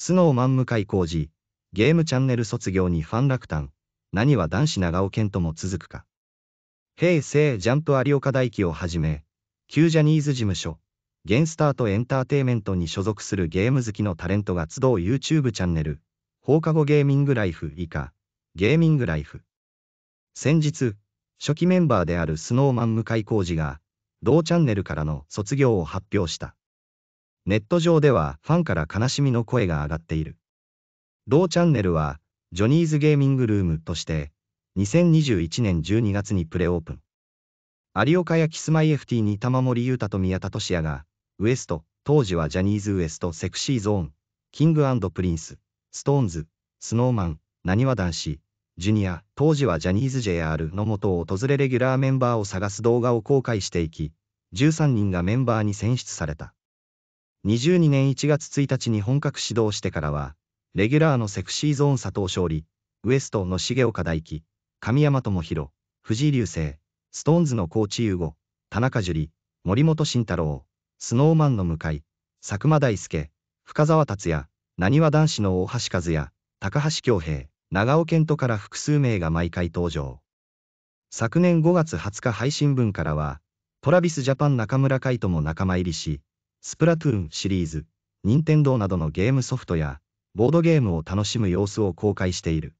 スノーマン向井浩二、ゲームチャンネル卒業にファン落胆、何は男子長尾健とも続くか。平成ジャンプ有岡大輝をはじめ、旧ジャニーズ事務所、ゲンスタートエンターテイメントに所属するゲーム好きのタレントが集う YouTube チャンネル、放課後ゲーミングライフ以下、ゲーミングライフ。先日、初期メンバーであるスノーマン向井浩二が、同チャンネルからの卒業を発表した。ネット上ではファンから悲しみの声が上がっている。同チャンネルは、ジョニーズゲーミングルームとして、2021年12月にプレオープン。有岡やキスマイ FT に玉森裕太と宮田俊也が、ウエスト、当時はジャニーズウエストセクシーゾーン、キングプリンス、ストーンズ、スノーマン、なにわ男子、ジュニア、当時はジャニーズ JR のもとを訪れレギュラーメンバーを探す動画を公開していき、13人がメンバーに選出された。2 2年1月1日に本格始動してからは、レギュラーのセクシーゾーン佐藤勝利、ウエストの重岡大輝、神山智弘、藤井流星、ストーンズの高知優吾、田中樹里、森本慎太郎、スノーマンの向井、佐久間大輔、深沢達也、なにわ男子の大橋和也、高橋恭平、長尾健人から複数名が毎回登場。昨年5月20日配信分からは、トラビスジャパン中村海人も仲間入りし、スプラトゥーンシリーズ、任天堂などのゲームソフトや、ボードゲームを楽しむ様子を公開している。